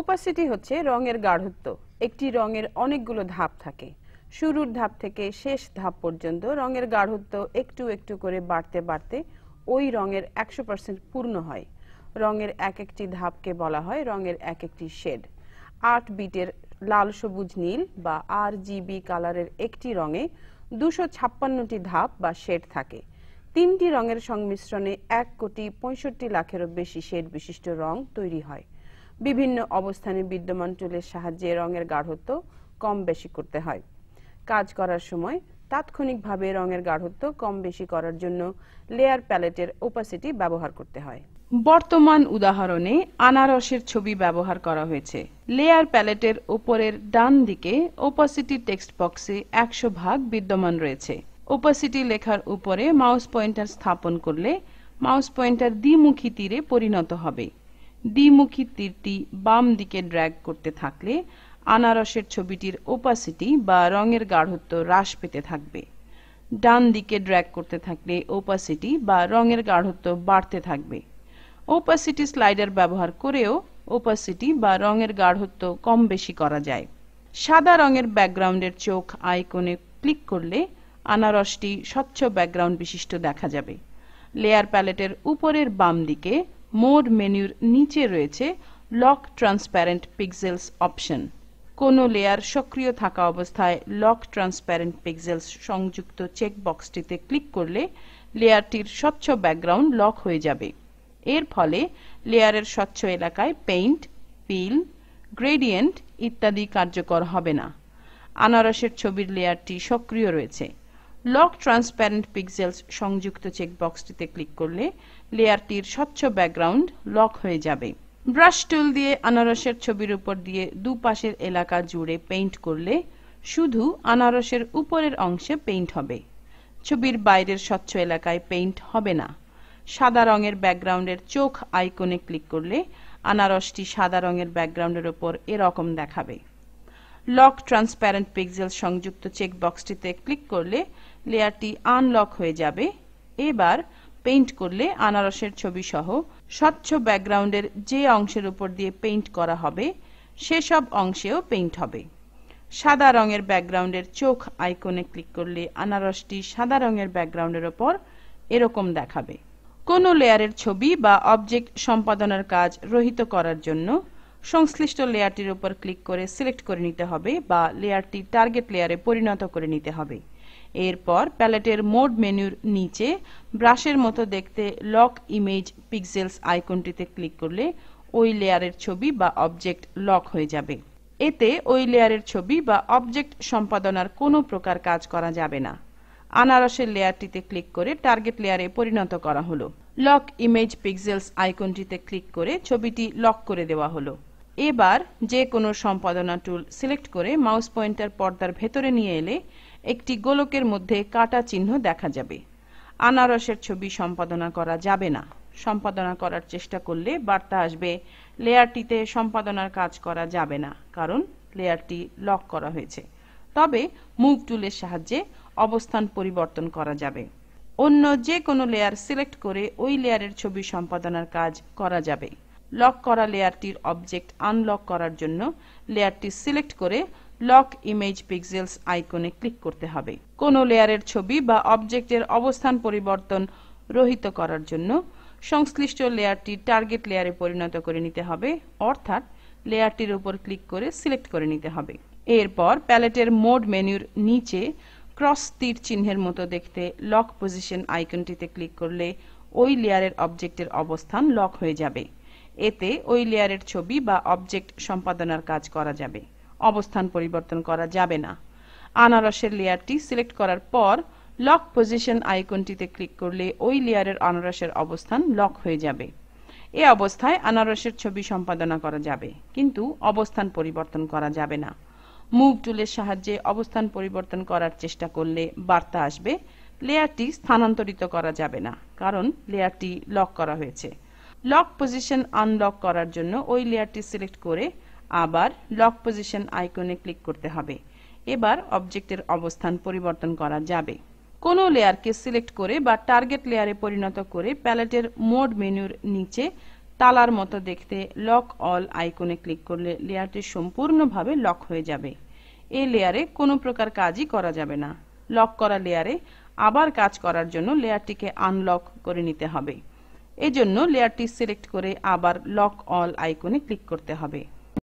opacity হচ্ছে রঙের গাঢ়ত্ব একটি রঙের অনেকগুলো ধাপ থাকে শুরুর ধাপ থেকে শেষ ধাপ পর্যন্ত রঙের গাঢ়ত্ব একটু একটু করে বাড়তে বাড়তে ওই রঙের একশো পার্সেন্ট পূর্ণ হয় রঙের এক একটি ধাপকে বলা হয় রঙের এক একটি শেড আট বিটের লাল সবুজ নীল বা আর জিবি কালারের একটি রঙে দুশো ছাপ্পান্নটি ধাপ বা শেড থাকে তিনটি রঙের সংমিশ্রণে এক কোটি পঁয়ষট্টি লাখেরও বেশি শেড বিশিষ্ট রং তৈরি হয় বিভিন্ন অবস্থানে বিদ্যমান চুলের সাহায্যে রঙের গাঢ়ত্ব কম বেশি করতে হয় কাজ করার সময় তাৎক্ষণিকভাবে রঙের গাঢ়ত্ব কম বেশি করার জন্য লেয়ার প্যালেটের ওপাসিটি ব্যবহার করতে হয় বর্তমান উদাহরণে আনারসের ছবি ব্যবহার করা হয়েছে লেয়ার প্যালেটের ওপরের ডান দিকে ওপাসিটি টেক্সট বক্সে একশো ভাগ বিদ্যমান রয়েছে ওপাসিটি লেখার উপরে মাউস পয়েন্টার স্থাপন করলে মাউস পয়েন্টার দ্বিমুখী তীরে পরিণত হবে দ্বিমুখী তীরটি বাম দিকে ড্র্যাগ করতে থাকলে আনারসের ছবিটির ওপাসিটি বা রঙের গাঢ়ত্ব হ্রাস পেতে থাকবে ডান দিকে ড্র্যাগ করতে থাকলে ওপাসিটি বা রঙের গাঢ়ত্ব বাড়তে থাকবে ওপাসিটি স্লাইডার ব্যবহার করেও ওপাসিটি বা রঙের গাঢ়ত্ব কম বেশি করা যায় সাদা রঙের ব্যাকগ্রাউন্ডের চোখ আইকনে ক্লিক করলে আনারসটি স্বচ্ছ ব্যাকগ্রাউন্ড বিশিষ্ট দেখা যাবে লেয়ার প্যালেটের উপরের বাম দিকে মোড মেনুর নিচে রয়েছে লক ট্রান্সপ্যারেন্ট পিক্সেলস অপশন কোনো লেয়ার সক্রিয় থাকা অবস্থায় লক ট্রান্সপ্যারেন্ট পিক্সেলস সংযুক্ত চেকবক্সটিতে ক্লিক করলে লেয়ারটির স্বচ্ছ ব্যাকগ্রাউন্ড লক হয়ে যাবে এর ফলে লেয়ারের স্বচ্ছ এলাকায় পেইন্ট পিল গ্রেডিয়েন্ট ইত্যাদি কার্যকর হবে না আনারসের ছবির লেয়ারটি সক্রিয় রয়েছে লক ট্রান্সপ্যারেন্ট পিক্সেলস সংযুক্ত চেকবক্সটিতে ক্লিক করলে লেয়ারটির স্বচ্ছ ব্যাকগ্রাউন্ড লক হয়ে যাবে ব্রাশ টুল দিয়ে আনারসের ছবির উপর দিয়ে দুপাশের এলাকা জুড়ে পেইন্ট করলে শুধু আনারসের উপরের অংশে পেইন্ট হবে ছবির বাইরের স্বচ্ছ এলাকায় পেইন্ট হবে না সাদা রঙের ব্যাকগ্রাউন্ডের চোখ আইকনে ক্লিক করলে আনারসটি সাদা রঙের ব্যাকগ্রাউন্ডের ওপর এরকম দেখাবে লক ট্রান্সপ্যারেন্ট পিক্সেল সংযুক্ত চেকবক্সটিতে ক্লিক করলে লেয়ারটি আনলক হয়ে যাবে এবার পেইন্ট করলে আনারসের ছবি সহ স্বচ্ছ ব্যাকগ্রাউন্ডের যে অংশের উপর দিয়ে পেইন্ট করা হবে সেসব অংশেও পেইন্ট হবে সাদা রঙের ব্যাকগ্রাউন্ডের চোখ আইকনে ক্লিক করলে আনারসটি সাদা রঙের ব্যাকগ্রাউন্ডের ওপর এরকম দেখাবে কোনো লেয়ারের ছবি বা অবজেক্ট সম্পাদনার কাজ রহিত করার জন্য সংশ্লিষ্ট লেয়ারটির উপর ক্লিক করে সিলেক্ট করে নিতে হবে বা লেয়ারটি টার্গেট লেয়ারে পরিণত করে নিতে হবে এরপর প্যালেটের মোড মেনুর নিচে ব্রাশের মতো দেখতে লক ইমেজ পিক্সেলস আইকনটিতে ক্লিক করলে ওই লেয়ারের ছবি বা অবজেক্ট লক হয়ে যাবে এতে ওই লেয়ারের ছবি বা অবজেক্ট সম্পাদনার কোনো প্রকার কাজ করা যাবে না আনারসের লেয়ারটিতে ক্লিক করে টার্গেট লেয়ারে পরিণত করা হলো লক ইমেজ পিক্সেলস আইকনটিতে ক্লিক করে ছবিটি লক করে দেওয়া হলো এবার যে কোনো সম্পাদনা টুল সিলেক্ট করে মাউস পয়েন্টার পর্দার ভেতরে নিয়ে এলে একটি গোলকের মধ্যে কাটা চিহ্ন দেখা যাবে আনারসের ছবি সম্পাদনা করা যাবে না সম্পাদনা করার চেষ্টা করলে বার্তা আসবে লেয়ারটিতে সম্পাদনার কাজ করা যাবে না কারণ লেয়ারটি লক করা হয়েছে তবে মুভ টুলের সাহায্যে অবস্থান পরিবর্তন করা যাবে অন্য যে কোনো লেয়ার সিলেক্ট করে ওই লেয়ারের ছবি সম্পাদনার কাজ করা যাবে লক করা লেয়ারটির অবজেক্ট আনলক করার জন্য লেয়ারটি সিলেক্ট করে লক ইমেজ পিক্সেলস আইকনে ক্লিক করতে হবে কোন লেয়ারের ছবি বা অবজেক্টের অবস্থান পরিবর্তন রহিত করার জন্য সংশ্লিষ্ট লেয়ারটি টার্গেট লেয়ারে পরিণত করে নিতে হবে অর্থাৎ লেয়ারটির উপর ক্লিক করে সিলেক্ট করে নিতে হবে এরপর প্যালেটের মোড মেনুর নিচে ক্রস তীর চিহ্নের মতো দেখতে লক পজিশন আইকনটিতে ক্লিক করলে ওই লেয়ারের অবজেক্টের অবস্থান লক হয়ে যাবে এতে ওই লেয়ারের ছবি বা অবজেক্ট সম্পাদনার কাজ করা যাবে অবস্থান পরিবর্তন করা যাবে না আনারসের লেয়ারটি সিলেক্ট করার পর লক পজিশন আইকনটিতে ক্লিক করলে ওই লেয়ারের আনারসের অবস্থান লক হয়ে যাবে এ অবস্থায় আনারসের ছবি সম্পাদনা করা যাবে কিন্তু অবস্থান পরিবর্তন করা যাবে না মুভ টুলের সাহায্যে অবস্থান পরিবর্তন করার চেষ্টা করলে বার্তা আসবে লেয়ারটি স্থানান্তরিত করা যাবে না কারণ লেয়ারটি লক করা হয়েছে লক পজিশন আনলক করার জন্য ওই লেয়ারটি সিলেক্ট করে আবার লক পজিশন আইকনে ক্লিক করতে হবে এবার অবজেক্টের অবস্থান পরিবর্তন করা যাবে কোনো লেয়ারকে সিলেক্ট করে বা টার্গেট লেয়ারে পরিণত করে প্যালেটের মোড মেনুর নিচে তালার মতো দেখতে লক অল আইকনে ক্লিক করলে লেয়ারটি সম্পূর্ণভাবে লক হয়ে যাবে এই লেয়ারে কোনো প্রকার কাজই করা যাবে না লক করা লেয়ারে আবার কাজ করার জন্য লেয়ারটিকে আনলক করে নিতে হবে এজন্য লেয়ারটি সিলেক্ট করে আবার লক অল আইকনে ক্লিক করতে হবে